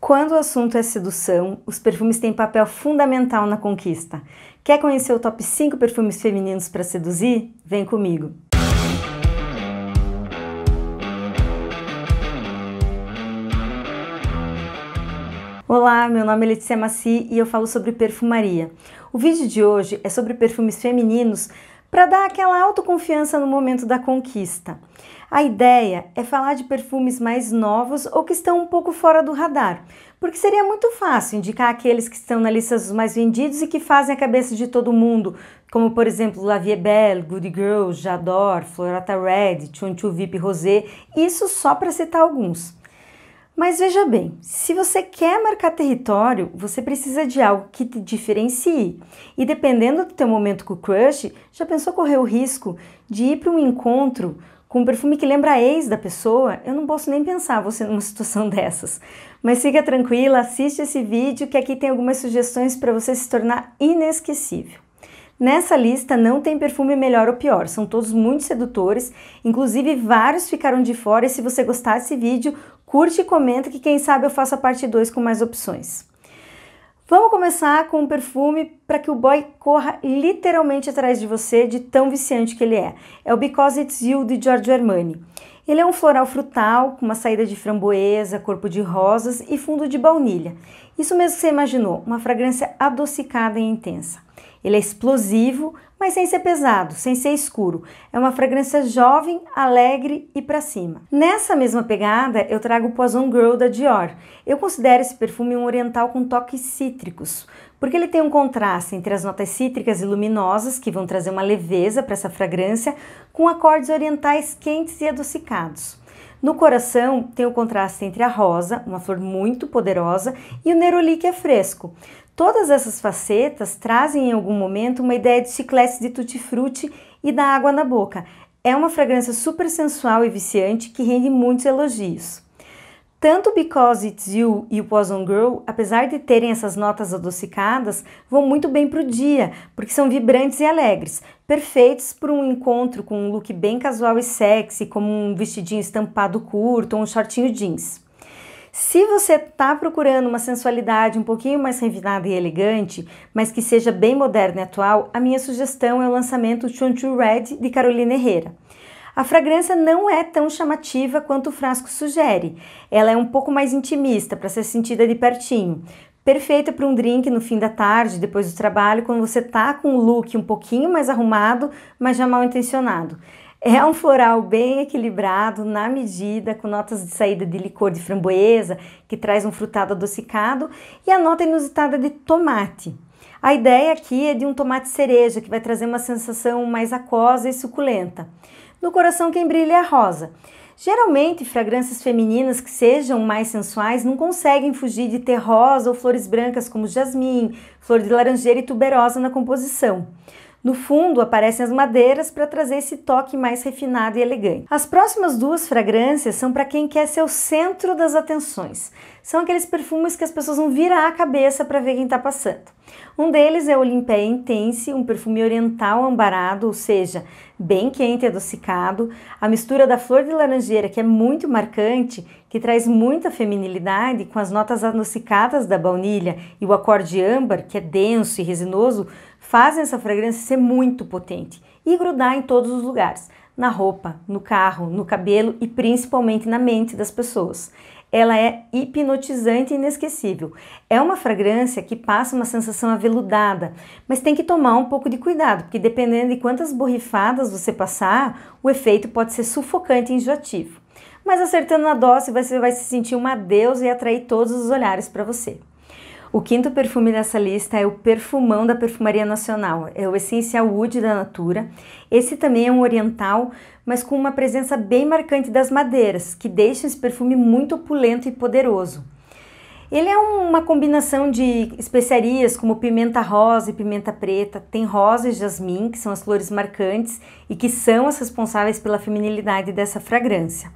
Quando o assunto é sedução, os perfumes têm papel fundamental na conquista. Quer conhecer o top 5 perfumes femininos para seduzir? Vem comigo! Olá, meu nome é Letícia Maci e eu falo sobre perfumaria. O vídeo de hoje é sobre perfumes femininos para dar aquela autoconfiança no momento da conquista. A ideia é falar de perfumes mais novos ou que estão um pouco fora do radar, porque seria muito fácil indicar aqueles que estão na lista dos mais vendidos e que fazem a cabeça de todo mundo, como por exemplo La Vie Belle, Good Girl, J'adore, Florata Red, Chonchu Vip Rosé, isso só para citar alguns. Mas veja bem, se você quer marcar território, você precisa de algo que te diferencie. E dependendo do teu momento com o crush, já pensou correr o risco de ir para um encontro com um perfume que lembra a ex da pessoa? Eu não posso nem pensar você numa situação dessas. Mas fica tranquila, assiste esse vídeo que aqui tem algumas sugestões para você se tornar inesquecível. Nessa lista não tem perfume melhor ou pior, são todos muito sedutores, inclusive vários ficaram de fora e se você gostar desse vídeo, Curte e comenta que quem sabe eu faço a parte 2 com mais opções. Vamos começar com um perfume para que o boy corra literalmente atrás de você, de tão viciante que ele é. É o Because It's You de Giorgio Armani. Ele é um floral frutal com uma saída de framboesa, corpo de rosas e fundo de baunilha. Isso mesmo que você imaginou, uma fragrância adocicada e intensa. Ele é explosivo, mas sem ser pesado, sem ser escuro. É uma fragrância jovem, alegre e para cima. Nessa mesma pegada, eu trago o Poison Girl da Dior. Eu considero esse perfume um oriental com toques cítricos, porque ele tem um contraste entre as notas cítricas e luminosas, que vão trazer uma leveza para essa fragrância, com acordes orientais quentes e adocicados. No coração tem o contraste entre a rosa, uma flor muito poderosa, e o neroli que é fresco. Todas essas facetas trazem em algum momento uma ideia de chiclete de tutti-frutti e da água na boca. É uma fragrância super sensual e viciante que rende muitos elogios. Tanto Because It's You e o Poison Girl, apesar de terem essas notas adocicadas, vão muito bem para o dia, porque são vibrantes e alegres, perfeitos para um encontro com um look bem casual e sexy, como um vestidinho estampado curto ou um shortinho jeans. Se você está procurando uma sensualidade um pouquinho mais refinada e elegante, mas que seja bem moderna e atual, a minha sugestão é o lançamento Chonchu Red de Carolina Herrera. A fragrância não é tão chamativa quanto o frasco sugere. Ela é um pouco mais intimista para ser sentida de pertinho. Perfeita para um drink no fim da tarde, depois do trabalho, quando você tá com um look um pouquinho mais arrumado, mas já mal intencionado. É um floral bem equilibrado, na medida, com notas de saída de licor de framboesa, que traz um frutado adocicado, e a nota inusitada de tomate. A ideia aqui é de um tomate cereja, que vai trazer uma sensação mais aquosa e suculenta. No coração quem brilha é a rosa. Geralmente, fragrâncias femininas que sejam mais sensuais não conseguem fugir de ter rosa ou flores brancas como jasmim, flor de laranjeira e tuberosa na composição. No fundo aparecem as madeiras para trazer esse toque mais refinado e elegante. As próximas duas fragrâncias são para quem quer ser o centro das atenções, são aqueles perfumes que as pessoas vão virar a cabeça para ver quem está passando. Um deles é o Olimpé Intense, um perfume oriental ambarado, ou seja, bem quente e adocicado. A mistura da flor de laranjeira, que é muito marcante, que traz muita feminilidade, com as notas adocicadas da baunilha e o acorde âmbar, que é denso e resinoso, fazem essa fragrância ser muito potente e grudar em todos os lugares na roupa, no carro, no cabelo e principalmente na mente das pessoas. Ela é hipnotizante e inesquecível. É uma fragrância que passa uma sensação aveludada, mas tem que tomar um pouco de cuidado, porque dependendo de quantas borrifadas você passar, o efeito pode ser sufocante e enjoativo. Mas acertando na dose, você vai se sentir uma deusa e atrair todos os olhares para você. O quinto perfume dessa lista é o Perfumão da Perfumaria Nacional, é o Essencial Wood da Natura. Esse também é um oriental, mas com uma presença bem marcante das madeiras, que deixa esse perfume muito opulento e poderoso. Ele é uma combinação de especiarias como pimenta rosa e pimenta preta, tem rosa e jasmim, que são as flores marcantes e que são as responsáveis pela feminilidade dessa fragrância.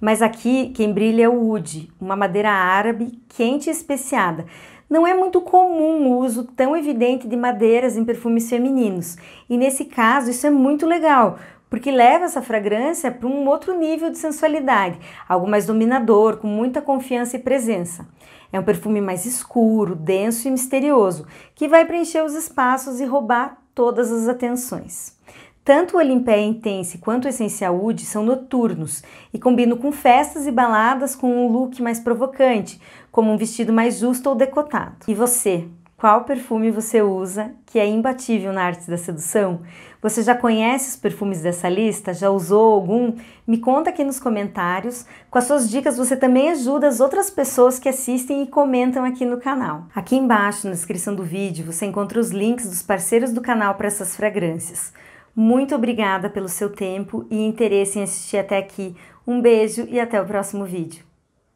Mas aqui quem brilha é o wood, uma madeira árabe quente e especiada, não é muito comum o uso tão evidente de madeiras em perfumes femininos, e nesse caso isso é muito legal, porque leva essa fragrância para um outro nível de sensualidade, algo mais dominador, com muita confiança e presença. É um perfume mais escuro, denso e misterioso, que vai preencher os espaços e roubar todas as atenções. Tanto o Olimpé Intense quanto o Essencial Wood são noturnos e combinam com festas e baladas com um look mais provocante, como um vestido mais justo ou decotado. E você? Qual perfume você usa que é imbatível na arte da sedução? Você já conhece os perfumes dessa lista? Já usou algum? Me conta aqui nos comentários. Com as suas dicas, você também ajuda as outras pessoas que assistem e comentam aqui no canal. Aqui embaixo, na descrição do vídeo, você encontra os links dos parceiros do canal para essas fragrâncias. Muito obrigada pelo seu tempo e interesse em assistir até aqui. Um beijo e até o próximo vídeo.